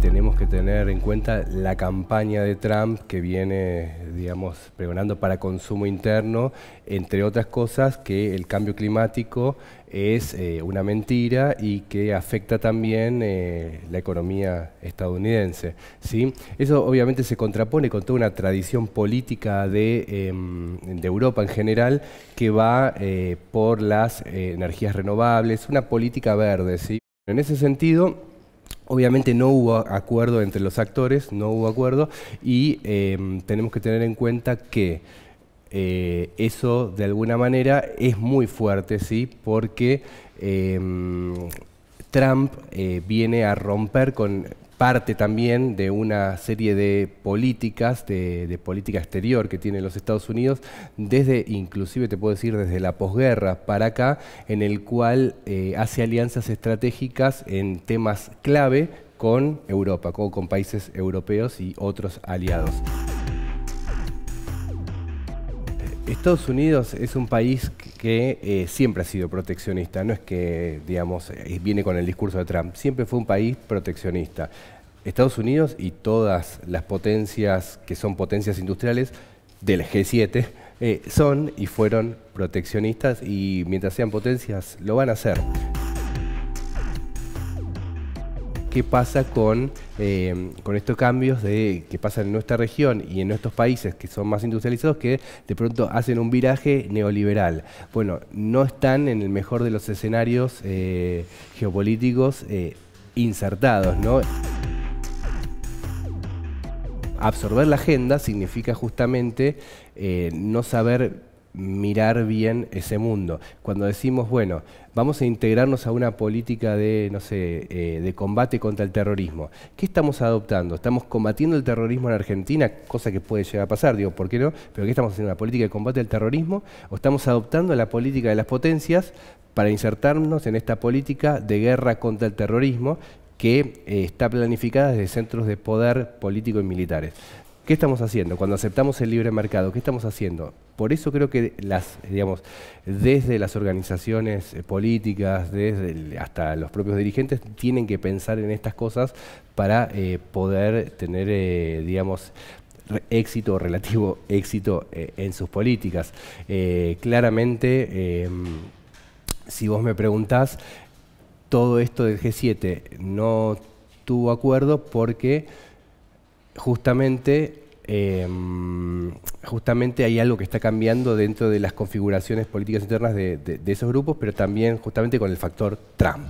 tenemos que tener en cuenta la campaña de Trump que viene, digamos, pregonando para consumo interno, entre otras cosas, que el cambio climático es eh, una mentira y que afecta también eh, la economía estadounidense. ¿sí? Eso obviamente se contrapone con toda una tradición política de, em, Europa en general que va eh, por las energías renovables, una política verde. ¿sí? En ese sentido, Obviamente no hubo acuerdo entre los actores, no hubo acuerdo, y em, tenemos que tener en cuenta que eh, eso de alguna manera es muy fuerte, ¿sí? Porque em, Trump eh, viene a romper con parte también de una serie de políticas, de, política exterior que tienen los Estados Unidos, desde, inclusive te puedo decir, desde la posguerra para acá, en el cual eh, hace alianzas estratégicas en temas clave con Europa, con países europeos y otros aliados. Estados Unidos es un país que eh, siempre ha sido proteccionista, no es que, digamos, eh, viene con el discurso de Trump, siempre fue un país proteccionista. Estados Unidos y todas las potencias que son potencias industriales del G7 eh, son y fueron proteccionistas y mientras sean potencias lo van a hacer qué pasa eh, con, estos cambios de, que pasan en nuestra región y en nuestros países que son más industrializados que de pronto hacen un viraje neoliberal. Bueno, no están en el mejor de los escenarios eh, geopolíticos eh, insertados, ¿no? Absorber la agenda significa justamente no saber mirar bien ese mundo. Cuando decimos, bueno, vamos a integrarnos a una política de, no sé, eh, de combate contra el terrorismo, ¿qué estamos adoptando? ¿Estamos combatiendo el terrorismo en Argentina? Cosa que puede llegar a pasar, digo, ¿por qué no? ¿Pero qué estamos haciendo? ¿Una política de combate al terrorismo? ¿O estamos adoptando la política de las potencias para insertarnos en esta política de guerra contra el terrorismo que eh, está planificada desde centros de poder político y militares. ¿Qué estamos haciendo? Cuando aceptamos el libre mercado, ¿qué estamos haciendo? Por eso creo que las, digamos, desde las organizaciones eh, políticas, desde hasta los propios dirigentes, tienen que pensar en estas cosas para eh, poder tener, eh, digamos, éxito relativo éxito en sus políticas. claramente, em, si vos me preguntás, todo esto del G7 no tuvo acuerdo porque justamente, em, justamente hay algo que está cambiando dentro de las configuraciones políticas internas de esos grupos, pero también justamente con el factor Trump.